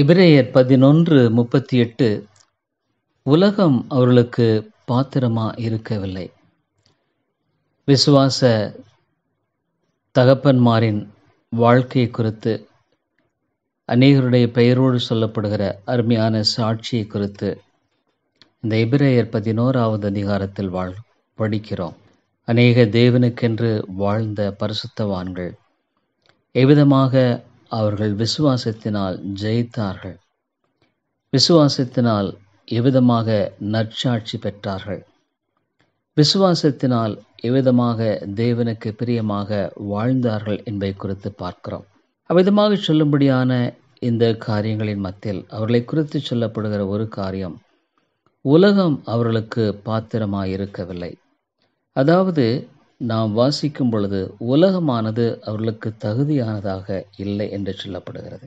இபிரேயர் பதினொன்று முப்பத்தி எட்டு உலகம் அவர்களுக்கு பாத்திரமா இருக்கவில்லை விசுவாச தகப்பன்மாரின் வாழ்க்கை குறித்து அநேகருடைய பெயரோடு சொல்லப்படுகிற அருமையான சாட்சியை குறித்து இந்த இபிரேயர் பதினோராவது அதிகாரத்தில் வாழ் படிக்கிறோம் அநேக தேவனுக்கென்று வாழ்ந்த பரிசுத்தவான்கள் எவ்விதமாக அவர்கள் விசுவாசத்தினால் ஜெயித்தார்கள் விசுவாசத்தினால் எவ்விதமாக நற்சாட்சி பெற்றார்கள் விசுவாசத்தினால் எவ்விதமாக தேவனுக்கு பிரியமாக வாழ்ந்தார்கள் என்பதை குறித்து பார்க்கிறோம் அவ்விதமாக சொல்லும்படியான இந்த காரியங்களின் மத்தியில் அவர்களை குறித்து சொல்லப்படுகிற ஒரு காரியம் உலகம் அவர்களுக்கு பாத்திரமாயிருக்கவில்லை அதாவது நாம் வாசிக்கும் பொழுது உலகமானது அவர்களுக்கு தகுதியானதாக இல்லை என்று சொல்லப்படுகிறது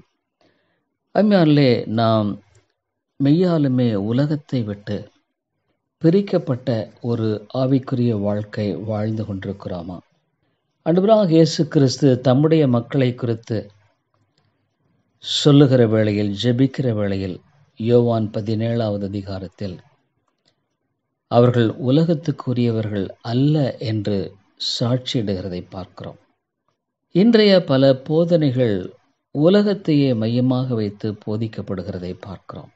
அம்மையாலே நாம் மெய்யாலுமே உலகத்தை விட்டு பிரிக்கப்பட்ட ஒரு ஆவிக்குரிய வாழ்க்கை வாழ்ந்து கொண்டிருக்கிறோமா அன்புராக இயேசு கிறிஸ்து தம்முடைய மக்களை குறித்து சொல்லுகிற வேளையில் ஜெபிக்கிற வேளையில் யோவான் பதினேழாவது அதிகாரத்தில் அவர்கள் உலகத்துக்குரியவர்கள் அல்ல என்று சாட்சியிடுகிறதை பார்க்கிறோம் இன்றைய பல போதனைகள் உலகத்தையே மையமாக வைத்து போதிக்கப்படுகிறதை பார்க்கிறோம்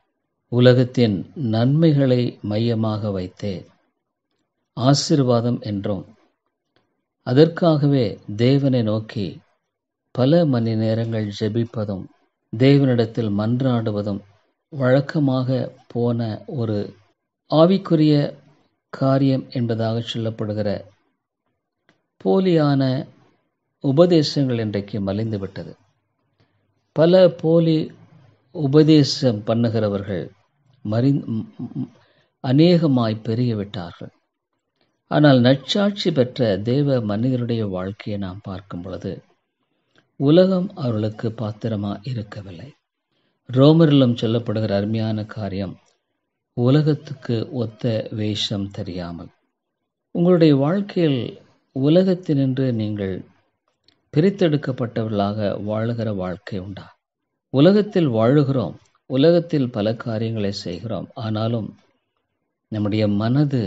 உலகத்தின் நன்மைகளை மையமாக வைத்தே ஆசிர்வாதம் என்றும் அதற்காகவே தேவனை நோக்கி பல மணி நேரங்கள் ஜெபிப்பதும் தேவனிடத்தில் மன்றாடுவதும் வழக்கமாக போன ஒரு ஆவிக்குரிய காரியம் என்பதாக சொல்லப்படுகிற போலியான உபதேசங்கள் இன்றைக்கு மலிந்துவிட்டது பல போலி உபதேசம் பண்ணுகிறவர்கள் மறி அநேகமாய் பெருகிவிட்டார்கள் ஆனால் நற்சாட்சி பெற்ற தேவ மனிதனுடைய வாழ்க்கையை நாம் பார்க்கும் பொழுது உலகம் அவர்களுக்கு பாத்திரமாக இருக்கவில்லை ரோமரிலும் சொல்லப்படுகிற அருமையான காரியம் உலகத்துக்கு ஒத்த வேஷம் தெரியாமல் உங்களுடைய வாழ்க்கையில் உலகத்தினின்று நீங்கள் பிரித்தெடுக்கப்பட்டவர்களாக வாழுகிற வாழ்க்கை உண்டா உலகத்தில் வாழுகிறோம் உலகத்தில் பல காரியங்களை செய்கிறோம் ஆனாலும் நம்முடைய மனது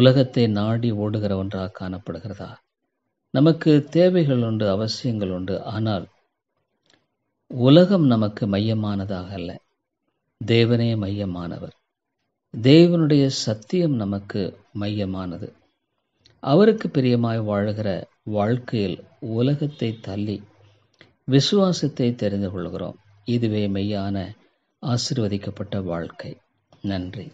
உலகத்தை நாடி ஓடுகிற ஒன்றாக காணப்படுகிறதா நமக்கு தேவைகள் உண்டு அவசியங்கள் உண்டு ஆனால் உலகம் நமக்கு மையமானதாக இல்லை தேவனே மையமானவர் தேவனுடைய சத்தியம் நமக்கு மையமானது அவருக்கு பிரியமாய் வாழ்கிற வாழ்க்கையில் உலகத்தை தள்ளி விசுவாசத்தை தெரிந்து கொள்கிறோம் இதுவே மெய்யான ஆசிர்வதிக்கப்பட்ட வாழ்க்கை நன்றி